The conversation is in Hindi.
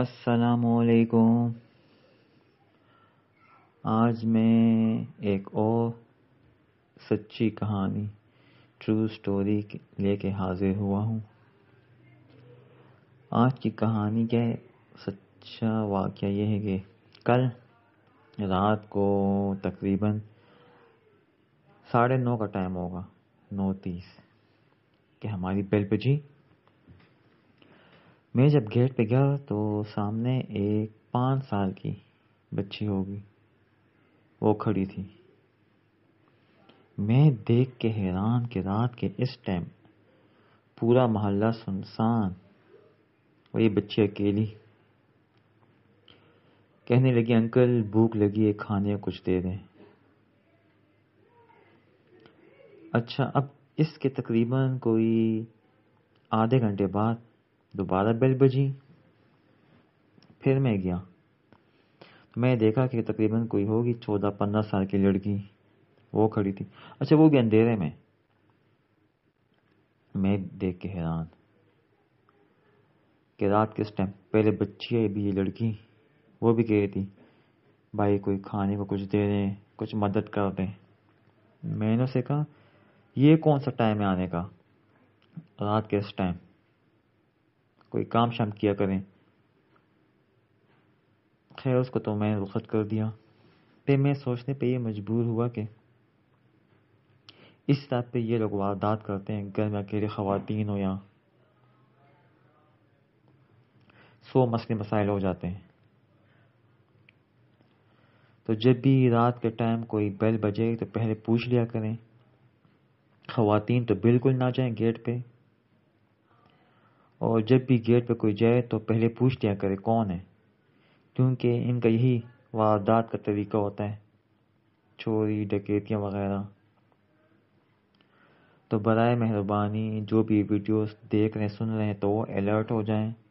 असलकुम आज मैं एक और सच्ची कहानी ट्रू स्टोरी लेके हाजिर हुआ हूँ आज की कहानी का सच्चा वाक्य यह है कि कल रात को तकरीबन साढ़े नौ का टाइम होगा नौ तीस कि हमारी बेल बजी मैं जब गेट पे गया तो सामने एक पाँच साल की बच्ची होगी वो खड़ी थी मैं देख के हैरान कि रात के इस टाइम पूरा मोहल्ला सुनसान और ये बच्ची अकेली कहने लगी अंकल भूख लगी है खाने कुछ दे दें अच्छा अब इसके तकरीबन कोई आधे घंटे बाद दोबारा बेल बजी फिर मैं गया मैं देखा कि तकरीबन कोई होगी चौदह पंद्रह साल की लड़की वो खड़ी थी अच्छा वो भी अंधेरे में मैं देख के हैरान कि रात किस टाइम पहले बच्ची आई भी ये लड़की वो भी कह रही थी भाई कोई खाने को कुछ दे दें कुछ मदद कर दें मैंने उसे कहा ये कौन सा टाइम है आने का रात के इस टाइम कोई काम शाम किया करें खैर उसको तो मैं रुखत कर दिया फिर मैं सोचने पे ये मजबूर हुआ कि इस बात पे ये लोग वारदात करते हैं घर में अकेले खातन हो या सो मसले मसाइल हो जाते हैं तो जब भी रात के टाइम कोई बेल बजे तो पहले पूछ लिया करें ख़वातीन तो बिल्कुल ना जाएं गेट पे और जब भी गेट पे कोई जाए तो पहले पूछ लिया करे कौन है क्योंकि इनका यही वारदात का तरीका होता है चोरी डकैतियाँ वगैरह तो बरए मेहरबानी जो भी वीडियोस देख रहे हैं सुन रहे हैं तो अलर्ट हो जाएं